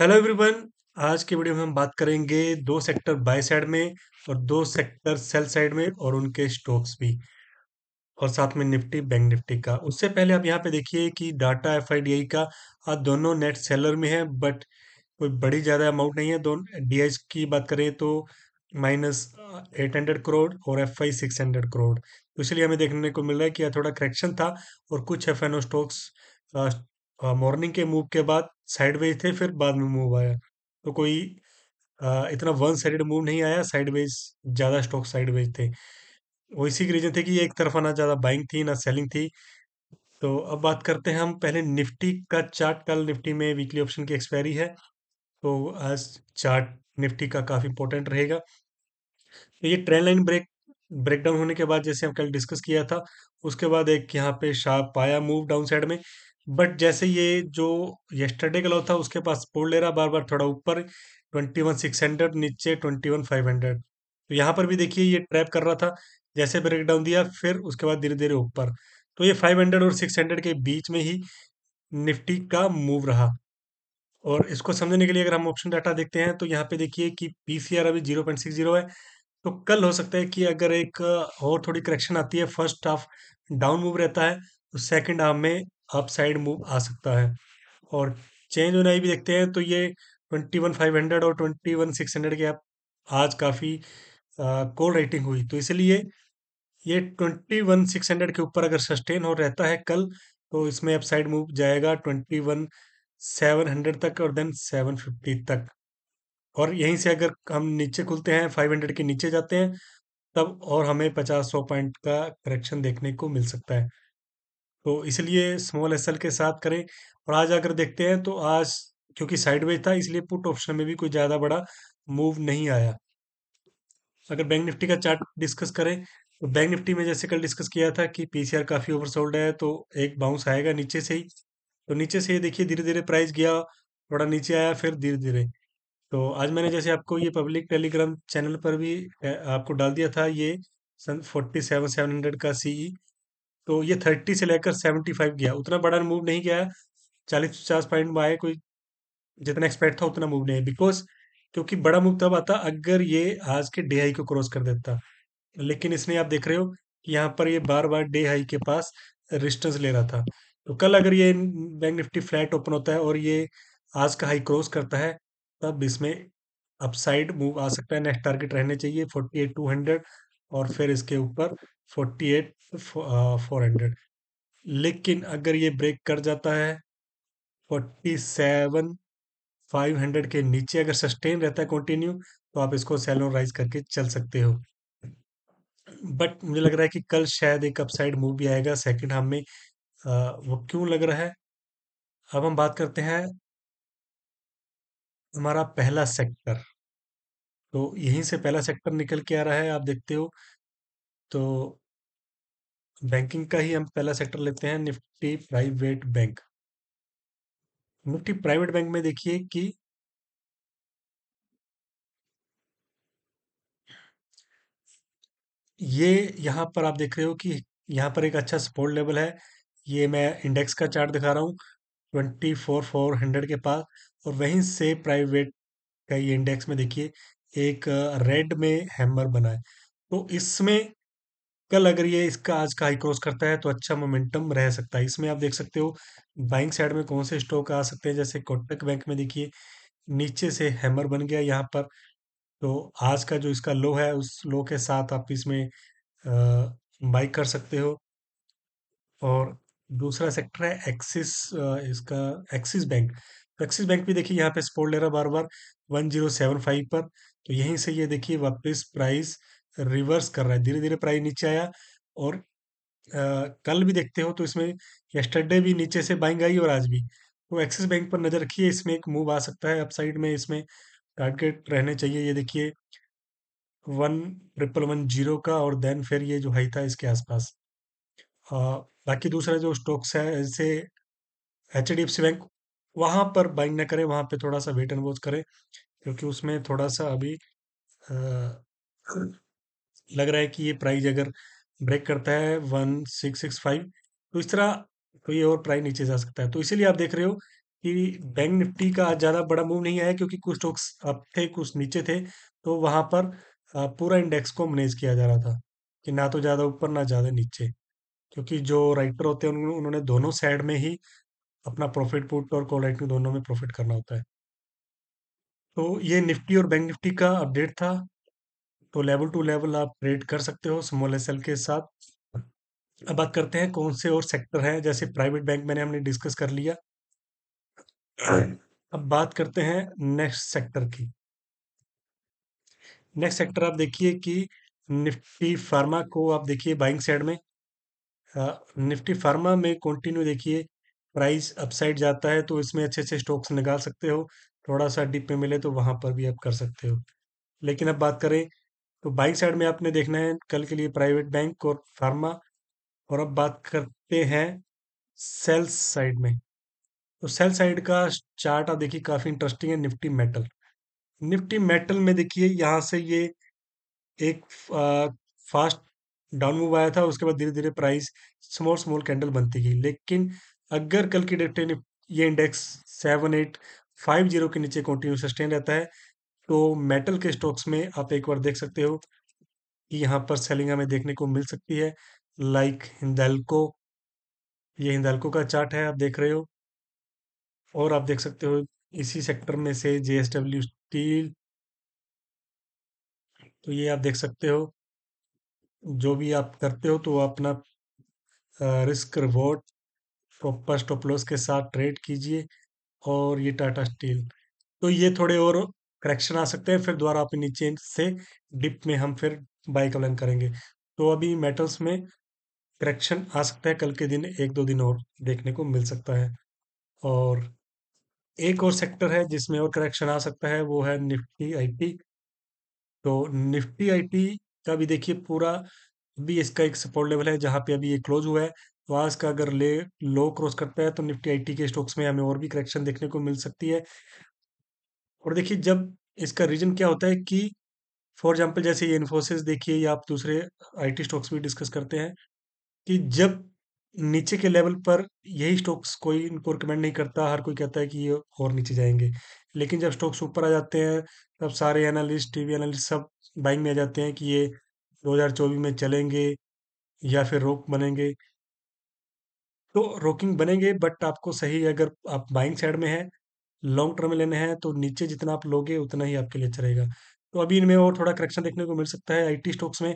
hello everyone आज के video में हम बात करेंगे दो सेक्टर बाय साइड में और दो सेक्टर सेल साइड में और उनके स्टॉक्स भी और साथ में निफ्टी बैंक निफ्टी का उससे पहले आप यहाँ पे देखिए कि डाटा एफ का आज दोनों नेट सेलर में है बट कोई बड़ी ज़्यादा अमाउंट नहीं है दोनों डी की बात करें तो माइनस एट हंड्रेड करोड़ और F I six hundred crore तो इसलिए हमें देखने को मिल रहा है कि यह थोड़ा करेक्शन था और कुछ F N O stocks morning के मूव के बाद साइडवेज थे फिर बाद में मूव आया तो कोई आ, इतना वन साइडेड मूव नहीं आया साइडवेज ज़्यादा स्टॉक साइडवेज थे वो इसी के रीजन थे कि एक तरफा ना ज़्यादा बाइंग थी ना सेलिंग थी तो अब बात करते हैं हम पहले निफ्टी का चार्ट कल निफ्टी में वीकली ऑप्शन की एक्सपायरी है तो आज चार्ट निफ्टी का काफ़ी इंपॉर्टेंट रहेगा तो ये ट्रेन लाइन ब्रेक ब्रेकडाउन होने के बाद जैसे हम कल डिस्कस किया था उसके बाद एक यहाँ पे शार्प आया मूव डाउन साइड में बट जैसे ये जो येस्टरडे का लॉ था उसके पास सपोर्ट ले रहा बार बार थोड़ा ऊपर ट्वेंटी वन सिक्स हंड्रेड नीचे ट्वेंटी वन फाइव हंड्रेड तो यहाँ पर भी देखिए ये ट्रैप कर रहा था जैसे ब्रेक डाउन दिया फिर उसके बाद धीरे धीरे ऊपर तो ये फाइव हंड्रेड और सिक्स हंड्रेड के बीच में ही निफ्टी का मूव रहा और इसको समझने के लिए अगर हम ऑप्शन डाटा देखते हैं तो यहाँ पे देखिए कि पी सी आर अभी जीरो पॉइंट सिक्स जीरो है तो कल हो सकता है कि अगर एक और थोड़ी करेक्शन आती है फर्स्ट हाफ डाउन मूव रहता है तो सेकंड हाफ में अपसाइड साइड मूव आ सकता है और चेंज होना भी देखते हैं तो ये ट्वेंटी वन फाइव हंड्रेड और ट्वेंटी वन सिक्स हंड्रेड के आप आज काफ़ी कोल रेटिंग हुई तो इसलिए ये ट्वेंटी वन सिक्स हंड्रेड के ऊपर अगर सस्टेन हो रहता है कल तो इसमें अप साइड मूव जाएगा ट्वेंटी वन सेवन हंड्रेड तक और देन सेवन फिफ्टी तक और यहीं से अगर हम नीचे खुलते हैं फाइव हंड्रेड के नीचे जाते हैं तब और हमें पचास सौ पॉइंट का करेक्शन देखने को मिल सकता है तो इसलिए स्मॉल एस के साथ करें और आज अगर देखते हैं तो आज क्योंकि साइडवेज था इसलिए पुट ऑप्शन में भी कोई ज़्यादा बड़ा मूव नहीं आया अगर बैंक निफ्टी का चार्ट डिस्कस करें तो बैंक निफ्टी में जैसे कल डिस्कस किया था कि पीसीआर काफ़ी ओवरसोल्ड है तो एक बाउंस आएगा नीचे से ही तो नीचे से देखिए धीरे धीरे प्राइस गया थोड़ा नीचे आया फिर धीरे धीरे तो आज मैंने जैसे आपको ये पब्लिक टेलीग्राम चैनल पर भी आपको डाल दिया था ये सन फोर्टी सेवन सेवन हंड्रेड का सीई तो ये थर्टी से लेकर सेवेंटी फाइव गया उतना बड़ा मूव नहीं गया चालीस पचास पॉइंट में आए कोई जितना एक्सपेक्ट था उतना मूव नहीं बिकॉज क्योंकि बड़ा मूव तब आता अगर ये आज के डे हाई को क्रॉस कर देता लेकिन इसने आप देख रहे हो कि यहाँ पर ये बार बार डे हाई के पास रिस्टेंस ले रहा था तो कल अगर ये बैंक निफ्टी फ्लैट ओपन होता है और ये आज का हाई क्रॉस करता है तब इसमें अपसाइड मूव आ सकता है नेक्स्ट टारगेट रहने चाहिए फोर्टी एट टू हंड्रेड और फिर इसके ऊपर 48 400 लेकिन अगर ये ब्रेक कर जाता है 47 500 के नीचे अगर सस्टेन रहता है कंटिन्यू तो आप इसको सेल और राइज करके चल सकते हो बट मुझे लग रहा है कि कल शायद एक अपसाइड मूव भी आएगा सेकंड हाफ में वो क्यों लग रहा है अब हम बात करते हैं हमारा पहला सेक्टर तो यहीं से पहला सेक्टर निकल के आ रहा है आप देखते हो तो बैंकिंग का ही हम पहला सेक्टर लेते हैं Nifty private bank Nifty private bank में देखिए कि ये यहां पर आप देख रहे हो कि यहाँ पर एक अच्छा सपोर्ट लेवल है ये मैं इंडेक्स का चार्ट दिखा रहा हूं ट्वेंटी फोर फोर हंड्रेड के पास और वहीं से प्राइवेट का ये इंडेक्स में देखिए एक रेड में हैमर बना है तो इसमें कल अगर ये इसका आज का हाई क्रॉस करता है तो अच्छा मोमेंटम रह सकता है इसमें आप देख सकते हो बैंक साइड में कौन से स्टॉक आ सकते हैं जैसे कोटक बैंक में देखिए नीचे से हैमर बन गया यहाँ पर तो आज का जो इसका लो है उस लो के साथ आप इसमें बाइक कर सकते हो और दूसरा सेक्टर है एक्सिस इसका एक्सिस बैंक तो एक्सिस बैंक भी देखिए यहाँ पे स्पोर्ट ले रहा बार बार वन जीरो सेवन फाइव पर तो यहीं से ये देखिए वापस प्राइस रिवर्स कर रहा है धीरे धीरे प्राइस नीचे आया और आ, कल भी देखते हो तो इसमें यस्टरडे भी नीचे से बाइंग आई और आज भी तो एक्सिस बैंक पर नज़र रखिए इसमें एक मूव आ सकता है अपसाइड में इसमें टारगेट रहने चाहिए ये देखिए वन ट्रिपल वन जीरो का और देन फिर ये जो हाई था इसके आसपास बाकी दूसरा जो स्टॉक्स है जैसे H D F C bank वहाँ पर बाइंग ना करें वहाँ पे थोड़ा सा वेट एंड वॉच करें क्योंकि उसमें थोड़ा सा अभी आ, लग रहा है कि ये प्राइज अगर ब्रेक करता है वन सिक्स सिक्स फाइव तो इस तरह तो ये और प्राइस नीचे जा सकता है तो इसीलिए आप देख रहे हो कि बैंक निफ्टी का ज़्यादा बड़ा मूव नहीं आया क्योंकि कुछ स्टॉक्स अप थे कुछ नीचे थे तो वहाँ पर पूरा इंडेक्स को मैनेज किया जा रहा था कि ना तो ज़्यादा ऊपर ना ज़्यादा नीचे क्योंकि जो राइटर होते हैं उन्होंने दोनों साइड में ही अपना प्रॉफिट पुट और कॉल राइटिंग दोनों में प्रॉफिट करना होता है तो ये निफ्टी और बैंक निफ्टी का अपडेट था तो लेवल टू लेवल आप ट्रेड कर सकते हो स्मॉल एस के साथ अब बात करते हैं कौन से और सेक्टर हैं जैसे प्राइवेट बैंक मैंने हमने डिस्कस कर लिया अब बात करते हैं नेक्स्ट सेक्टर की नेक्स्ट सेक्टर आप देखिए कि निफ्टी फार्मा को आप देखिए बाइंग साइड में निफ्टी फार्मा में कंटिन्यू देखिए प्राइस अपसाइड जाता है तो इसमें अच्छे अच्छे स्टॉक्स निकाल सकते हो थोड़ा सा डिप पे मिले तो वहाँ पर भी आप कर सकते हो लेकिन अब बात करें तो बाइक साइड में आपने देखना है कल के लिए प्राइवेट बैंक और फार्मा और अब बात करते हैं सेल्स साइड में तो सेल साइड का चार्ट आप देखिए काफ़ी इंटरेस्टिंग है निफ्टी मेटल निफ्टी मेटल में देखिए यहाँ से ये एक फास्ट डाउन मूव आया था उसके बाद धीरे धीरे प्राइस स्मॉल स्मॉल कैंडल बनती गई लेकिन अगर कल की डेट ये index seven eight five zero के नीचे कंटिन्यू सस्टेन रहता है तो मेटल के स्टॉक्स में आप एक बार देख सकते हो कि यहाँ पर सेलिंग हमें देखने को मिल सकती है लाइक हिंदालको ये हिंदेल्को का चार्ट है आप देख रहे हो और आप देख सकते हो इसी सेक्टर में से जे एस डब्ल्यू स्टील तो ये आप देख सकते हो जो भी आप करते हो तो अपना risk reward proper stop loss के साथ ट्रेड कीजिए और ये टाटा स्टील तो ये थोड़े और करेक्शन आ सकते हैं फिर दोबारा आप नीचे से डिप में हम फिर बाइक कलंग करेंगे तो अभी मेटल्स में करेक्शन आ सकता है कल के दिन एक दो दिन और देखने को मिल सकता है और एक और सेक्टर है जिसमें और करेक्शन आ सकता है वो है निफ्टी आईटी तो निफ्टी आईटी का भी देखिए पूरा भी इसका एक सपोर्ट लेवल है जहाँ पे अभी ये क्लोज हुआ है वहाँ का अगर ले लो क्रॉस करता है तो निफ्टी आईटी के स्टॉक्स में हमें और भी करेक्शन देखने को मिल सकती है और देखिए जब इसका रीजन क्या होता है कि फॉर एग्जाम्पल जैसे ये इन्फोसिस देखिए या आप दूसरे आईटी स्टॉक्स भी डिस्कस करते हैं कि जब नीचे के लेवल पर यही स्टॉक्स कोई इनको रिकमेंड नहीं करता हर कोई कहता है कि ये और नीचे जाएंगे लेकिन जब स्टॉक्स ऊपर आ जाते हैं तब सारे एनालिस्ट टीवी एनालिस्ट सब बाइंग में आ जाते हैं कि ये दो में चलेंगे या फिर रोक बनेंगे तो रोकिंग बनेंगे बट आपको सही अगर आप बाइंग साइड में है लॉन्ग टर्म में लेने हैं तो नीचे जितना आप लोगे उतना ही आपके लिए अच्छा रहेगा तो अभी इनमें और थोड़ा करेक्शन देखने को मिल सकता है आईटी स्टॉक्स में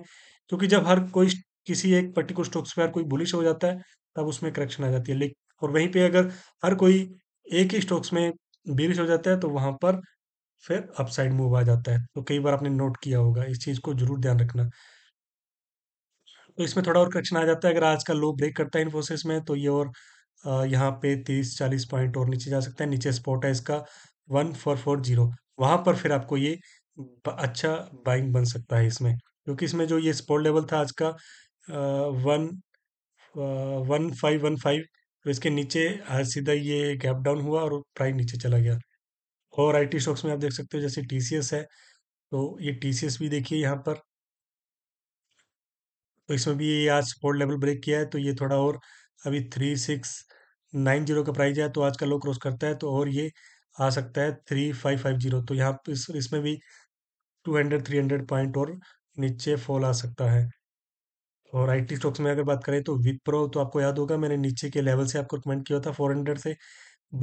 क्योंकि जब हर कोई किसी एक पर्टिकुलर स्टॉक्स पर कोई बुलिश हो जाता है तब उसमें करेक्शन आ जाती है लेकिन और वहीं पे अगर हर कोई एक ही स्टॉक्स में बिलिश हो जाता है तो वहां पर फिर अपसाइड मूव आ जाता है तो कई बार आपने नोट किया होगा इस चीज़ को जरूर ध्यान रखना तो इसमें थोड़ा और करेक्शन आ जाता है अगर आज का लो ब्रेक करता है इन्फोसिस में तो ये और यहाँ पे तीस चालीस पॉइंट और नीचे जा सकता है नीचे स्पॉट है इसका वन फोर फोर जीरो वहाँ पर फिर आपको ये अच्छा बाइंग बन सकता है इसमें क्योंकि इसमें जो ये स्पॉट लेवल था आज का one one five one five तो इसके नीचे सीधा ये गैप डाउन हुआ और प्राइस नीचे चला गया और आई स्टॉक्स में आप देख सकते हो जैसे टी है तो ये टी भी देखिए यहाँ पर तो इसमें भी ये आज सपोर्ट लेवल ब्रेक किया है तो ये थोड़ा और अभी थ्री सिक्स नाइन जीरो का प्राइस है तो आज का लो क्रॉस करता है तो और ये आ सकता है थ्री फाइव फाइव जीरो तो यहाँ इस इसमें भी two hundred three hundred point और नीचे फॉल आ सकता है और आई टी स्टॉक्स में अगर बात करें तो विप्रो तो आपको याद होगा मैंने नीचे के लेवल से आपको रिकमेंड किया था फोर हंड्रेड से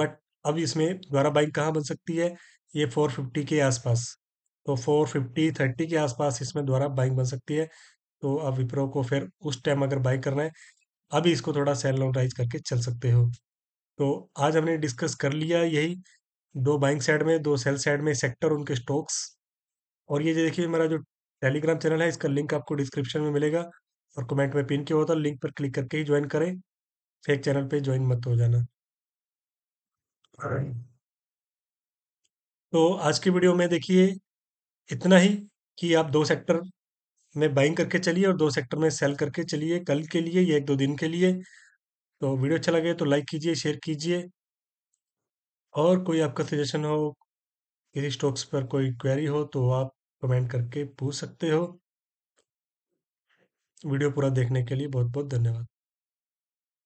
बट अब इसमें दोबारा बाइक कहाँ बन सकती है ये फोर फिफ्टी के आसपास तो फोर फिफ्टी थर्टी के आसपास इसमें दोबारा बाइक बन सकती है तो आप विप्रो को फिर उस टाइम अगर बाई करना है अभी इसको थोड़ा सेल डाउन राइज करके चल सकते हो तो आज हमने डिस्कस कर लिया यही दो बाइंग साइड में दो सेल साइड में सेक्टर उनके स्टॉक्स और ये देखिए मेरा जो टेलीग्राम चैनल है इसका लिंक आपको डिस्क्रिप्शन में मिलेगा और कमेंट में पिन किया होता है लिंक पर क्लिक करके ही ज्वाइन करें फेक चैनल पे ज्वाइन मत हो जाना तो आज की वीडियो में देखिए इतना ही कि आप दो सेक्टर में बाइंग करके चलिए और दो सेक्टर में सेल करके चलिए कल के लिए या एक दो दिन के लिए तो वीडियो अच्छा लगे तो लाइक कीजिए शेयर कीजिए और कोई आपका सजेशन हो किसी स्टॉक्स पर कोई क्वेरी हो तो आप कमेंट करके पूछ सकते हो वीडियो पूरा देखने के लिए बहुत बहुत धन्यवाद